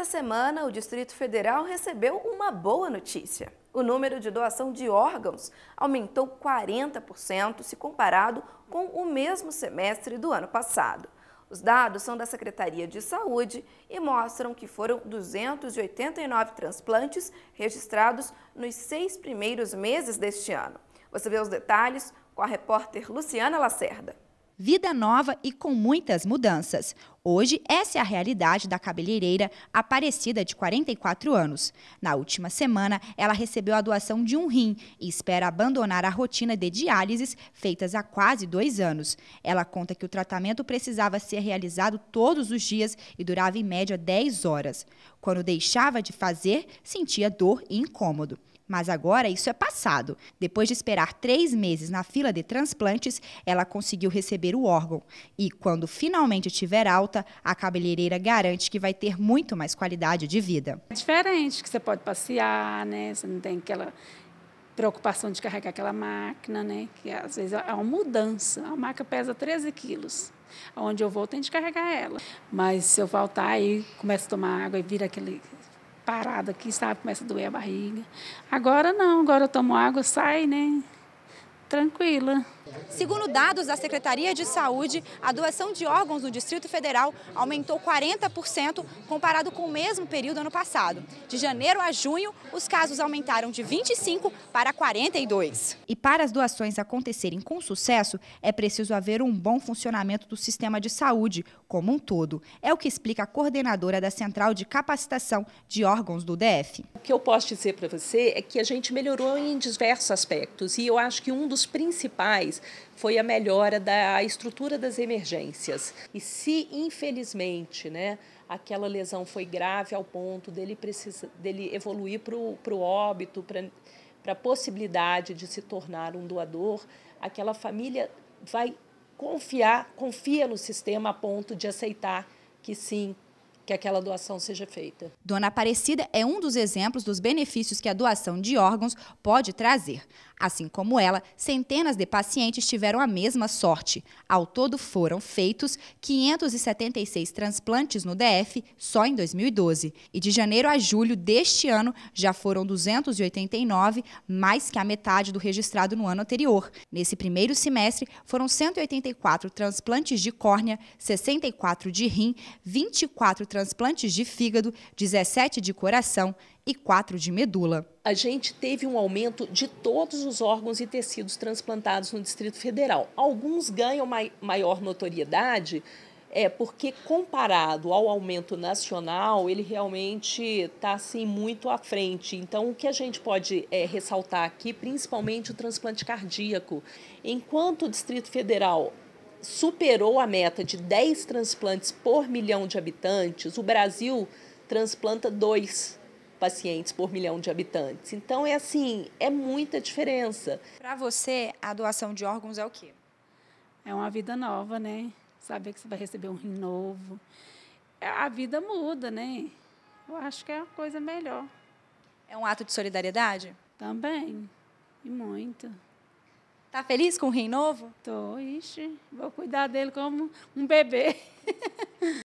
Essa semana, o Distrito Federal recebeu uma boa notícia. O número de doação de órgãos aumentou 40% se comparado com o mesmo semestre do ano passado. Os dados são da Secretaria de Saúde e mostram que foram 289 transplantes registrados nos seis primeiros meses deste ano. Você vê os detalhes com a repórter Luciana Lacerda vida nova e com muitas mudanças. Hoje, essa é a realidade da cabeleireira Aparecida, de 44 anos. Na última semana, ela recebeu a doação de um rim e espera abandonar a rotina de diálises feitas há quase dois anos. Ela conta que o tratamento precisava ser realizado todos os dias e durava em média 10 horas. Quando deixava de fazer, sentia dor e incômodo. Mas agora isso é passado. Depois de esperar três meses na fila de transplantes, ela conseguiu receber o órgão. E quando finalmente tiver alta, a cabeleireira garante que vai ter muito mais qualidade de vida. É diferente, que você pode passear, né? Você não tem aquela preocupação de carregar aquela máquina, né? Que às vezes é uma mudança. A máquina pesa 13 quilos. Onde eu vou, tem de carregar ela. Mas se eu voltar aí, começo a tomar água e vira aquele parada aqui, sabe? Começa a doer a barriga. Agora não, agora eu tomo água, sai, né? Tranquila. Segundo dados da Secretaria de Saúde, a doação de órgãos no Distrito Federal aumentou 40% comparado com o mesmo período ano passado. De janeiro a junho, os casos aumentaram de 25 para 42. E para as doações acontecerem com sucesso, é preciso haver um bom funcionamento do sistema de saúde como um todo. É o que explica a coordenadora da Central de Capacitação de Órgãos do DF. O que eu posso dizer para você é que a gente melhorou em diversos aspectos e eu acho que um dos principais foi a melhora da estrutura das emergências. E se, infelizmente, né, aquela lesão foi grave ao ponto dele, precisa, dele evoluir para o óbito, para a possibilidade de se tornar um doador, aquela família vai confiar, confia no sistema a ponto de aceitar que sim, que aquela doação seja feita. Dona Aparecida é um dos exemplos dos benefícios que a doação de órgãos pode trazer. Assim como ela, centenas de pacientes tiveram a mesma sorte. Ao todo foram feitos 576 transplantes no DF só em 2012. E de janeiro a julho deste ano já foram 289, mais que a metade do registrado no ano anterior. Nesse primeiro semestre foram 184 transplantes de córnea, 64 de rim, 24 transplantes de fígado, 17 de coração e 4 de medula. A gente teve um aumento de todos os órgãos e tecidos transplantados no Distrito Federal. Alguns ganham mai maior notoriedade é porque comparado ao aumento nacional, ele realmente está assim muito à frente. Então, o que a gente pode é, ressaltar aqui, principalmente o transplante cardíaco, enquanto o Distrito Federal superou a meta de 10 transplantes por milhão de habitantes, o Brasil transplanta dois pacientes por milhão de habitantes. Então, é assim, é muita diferença. Para você, a doação de órgãos é o quê? É uma vida nova, né? Saber que você vai receber um rim novo. É, a vida muda, né? Eu acho que é uma coisa melhor. É um ato de solidariedade? Também, e muito. Tá feliz com o rim novo? Tô, ixi, vou cuidar dele como um bebê.